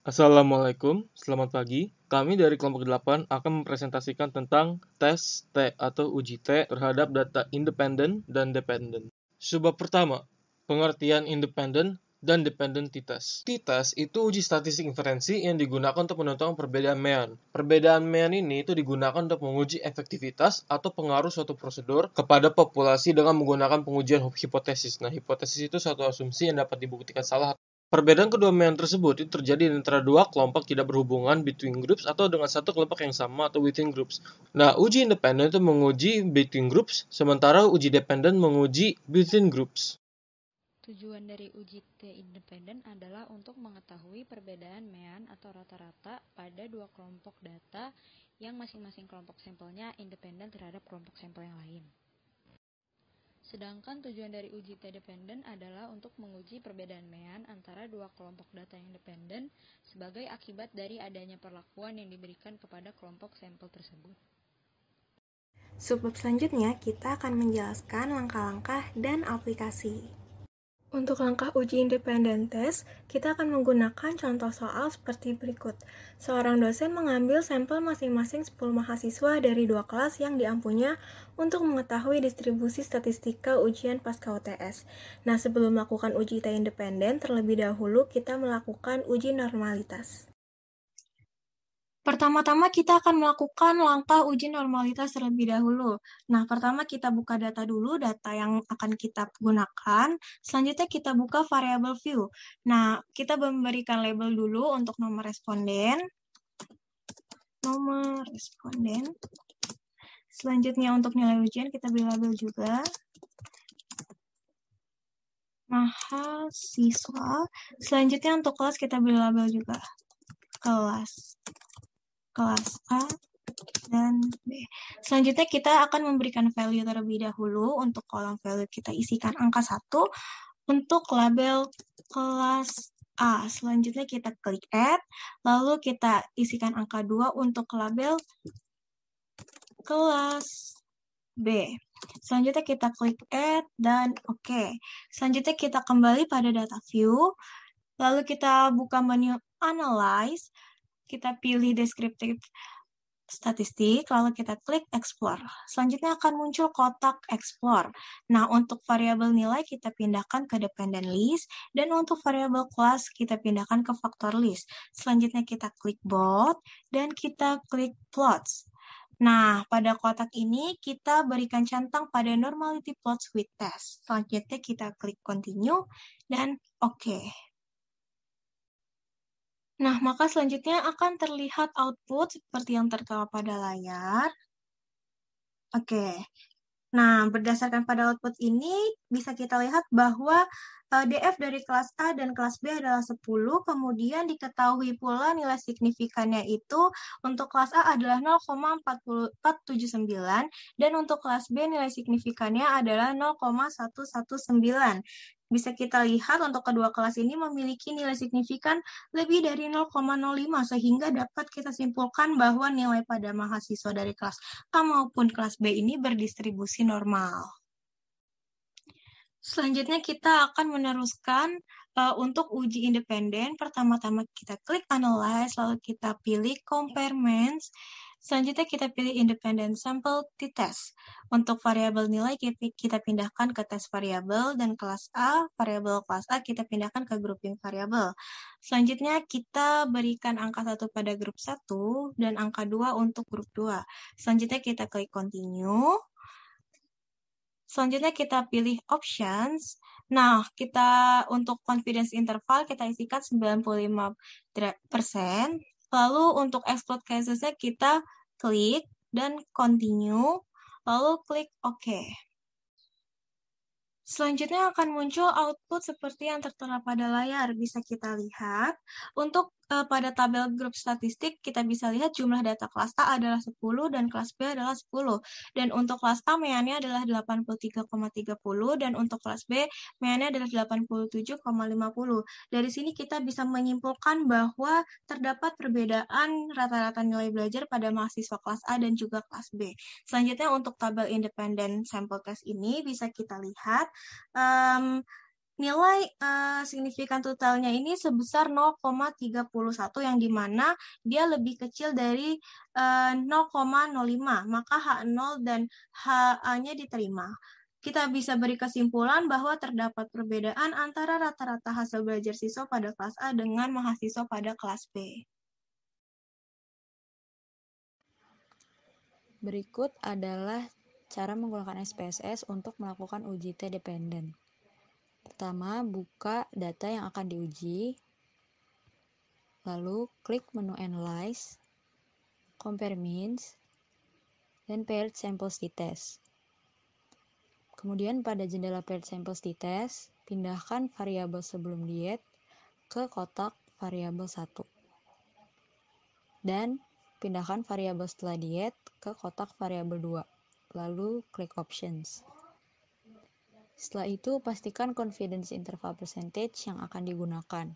Assalamualaikum, selamat pagi. Kami dari kelompok 8 akan mempresentasikan tentang tes T atau uji T terhadap data independen dan dependen. Sebab pertama, pengertian independen dan t test. T-test itu uji statistik inferensi yang digunakan untuk menentukan perbedaan mean. Perbedaan mean ini itu digunakan untuk menguji efektivitas atau pengaruh suatu prosedur kepada populasi dengan menggunakan pengujian hipotesis. Nah, hipotesis itu suatu asumsi yang dapat dibuktikan salah Perbedaan kedua main tersebut itu terjadi antara dua kelompok tidak berhubungan between groups atau dengan satu kelompok yang sama atau within groups. Nah, uji independen itu menguji between groups, sementara uji dependen menguji within groups. Tujuan dari uji T independen adalah untuk mengetahui perbedaan mean atau rata-rata pada dua kelompok data yang masing-masing kelompok sampelnya independen terhadap kelompok sampel yang lain. Sedangkan tujuan dari uji T-dependent adalah untuk menguji perbedaan mean antara dua kelompok data yang dependen sebagai akibat dari adanya perlakuan yang diberikan kepada kelompok sampel tersebut. Subbab selanjutnya kita akan menjelaskan langkah-langkah dan aplikasi. Untuk langkah uji independen tes, kita akan menggunakan contoh soal seperti berikut. Seorang dosen mengambil sampel masing-masing 10 mahasiswa dari dua kelas yang diampunya untuk mengetahui distribusi statistika ujian pasca UTS. Nah, sebelum melakukan uji t independen, terlebih dahulu kita melakukan uji normalitas. Pertama-tama kita akan melakukan langkah uji normalitas terlebih dahulu. Nah, pertama kita buka data dulu, data yang akan kita gunakan. Selanjutnya kita buka variable view. Nah, kita memberikan label dulu untuk nomor responden. Nomor responden. Selanjutnya untuk nilai ujian kita beri label juga. Mahasiswa. Selanjutnya untuk kelas kita beri label juga. Kelas kelas A dan B. Selanjutnya kita akan memberikan value terlebih dahulu untuk kolom value kita isikan angka 1 untuk label kelas A. Selanjutnya kita klik add, lalu kita isikan angka 2 untuk label kelas B. Selanjutnya kita klik add dan oke. Okay. Selanjutnya kita kembali pada data view, lalu kita buka menu analyze kita pilih deskriptif statistik, lalu kita klik explore. Selanjutnya akan muncul kotak explore. Nah, untuk variabel nilai kita pindahkan ke dependent list dan untuk variabel class kita pindahkan ke factor list. Selanjutnya kita klik bot dan kita klik plots. Nah, pada kotak ini kita berikan centang pada normality plots with test. Selanjutnya kita klik continue dan oke. Okay. Nah, maka selanjutnya akan terlihat output seperti yang tertera pada layar. Oke. Nah, berdasarkan pada output ini, bisa kita lihat bahwa eh, DF dari kelas A dan kelas B adalah 10, kemudian diketahui pula nilai signifikannya itu untuk kelas A adalah 0,479 dan untuk kelas B nilai signifikannya adalah 0,119 bisa kita lihat untuk kedua kelas ini memiliki nilai signifikan lebih dari 0,05 sehingga dapat kita simpulkan bahwa nilai pada mahasiswa dari kelas A maupun kelas B ini berdistribusi normal. Selanjutnya kita akan meneruskan uh, untuk uji independen. Pertama-tama kita klik analyze, lalu kita pilih comparements. Selanjutnya kita pilih independent sample di test Untuk variabel nilai kita pindahkan ke test variabel dan kelas A, variabel kelas A kita pindahkan ke grouping variabel. Selanjutnya kita berikan angka satu pada grup 1 dan angka 2 untuk grup 2. Selanjutnya kita klik continue. Selanjutnya kita pilih options. Nah, kita untuk confidence interval kita isikan 95%. Lalu untuk export cases casesnya kita klik dan continue, lalu klik OK. Selanjutnya akan muncul output seperti yang tertera pada layar, bisa kita lihat. Untuk Eh, pada tabel grup statistik kita bisa lihat jumlah data kelas A adalah 10 dan kelas B adalah 10. Dan untuk kelas A meannya adalah 83,30 dan untuk kelas B meannya adalah 87,50. Dari sini kita bisa menyimpulkan bahwa terdapat perbedaan rata-rata nilai belajar pada mahasiswa kelas A dan juga kelas B. Selanjutnya untuk tabel independen sample test ini bisa kita lihat um, nilai uh, signifikan totalnya ini sebesar 0,31 yang dimana dia lebih kecil dari uh, eh, 0,05 maka H0 dan HA-nya diterima. Kita bisa beri kesimpulan bahwa terdapat perbedaan antara rata-rata hasil belajar siswa pada kelas A dengan mahasiswa pada kelas B. Berikut adalah cara menggunakan SPSS untuk melakukan uji T dependent. Pertama, buka data yang akan diuji. Lalu, klik menu Analyze, Compare Means, dan Paired Samples di t-test Kemudian pada jendela Paired Samples di t-test pindahkan variabel sebelum diet ke kotak variabel 1. Dan pindahkan variabel setelah diet ke kotak variabel 2. Lalu klik Options. Setelah itu, pastikan confidence interval percentage yang akan digunakan.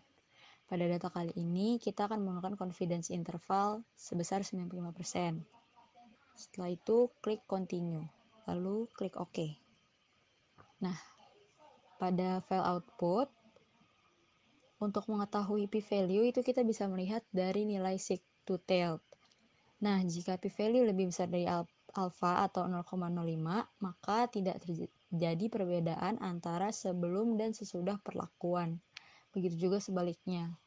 Pada data kali ini, kita akan menggunakan confidence interval sebesar 95%. Setelah itu, klik continue, lalu klik OK. Nah, pada file output, untuk mengetahui p-value itu kita bisa melihat dari nilai sig to tailed. Nah, jika p-value lebih besar dari alpha atau 0,05, maka tidak terjadi jadi perbedaan antara sebelum dan sesudah perlakuan. Begitu juga sebaliknya.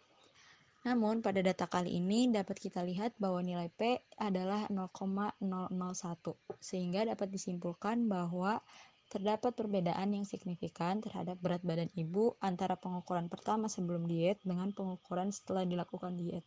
Namun pada data kali ini dapat kita lihat bahwa nilai P adalah 0,001 sehingga dapat disimpulkan bahwa terdapat perbedaan yang signifikan terhadap berat badan ibu antara pengukuran pertama sebelum diet dengan pengukuran setelah dilakukan diet.